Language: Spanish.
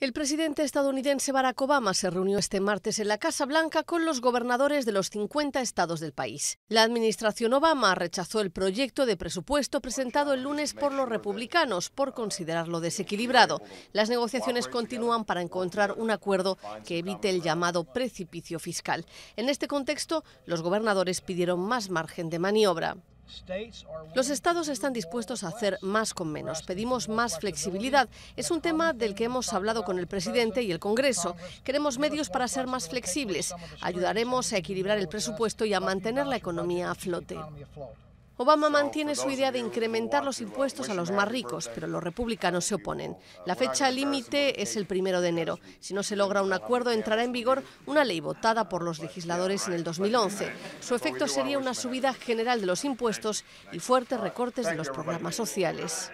El presidente estadounidense Barack Obama se reunió este martes en la Casa Blanca con los gobernadores de los 50 estados del país. La administración Obama rechazó el proyecto de presupuesto presentado el lunes por los republicanos por considerarlo desequilibrado. Las negociaciones continúan para encontrar un acuerdo que evite el llamado precipicio fiscal. En este contexto, los gobernadores pidieron más margen de maniobra. Los estados están dispuestos a hacer más con menos. Pedimos más flexibilidad. Es un tema del que hemos hablado con el presidente y el Congreso. Queremos medios para ser más flexibles. Ayudaremos a equilibrar el presupuesto y a mantener la economía a flote. Obama mantiene su idea de incrementar los impuestos a los más ricos, pero los republicanos se oponen. La fecha límite es el primero de enero. Si no se logra un acuerdo, entrará en vigor una ley votada por los legisladores en el 2011. Su efecto sería una subida general de los impuestos y fuertes recortes de los programas sociales.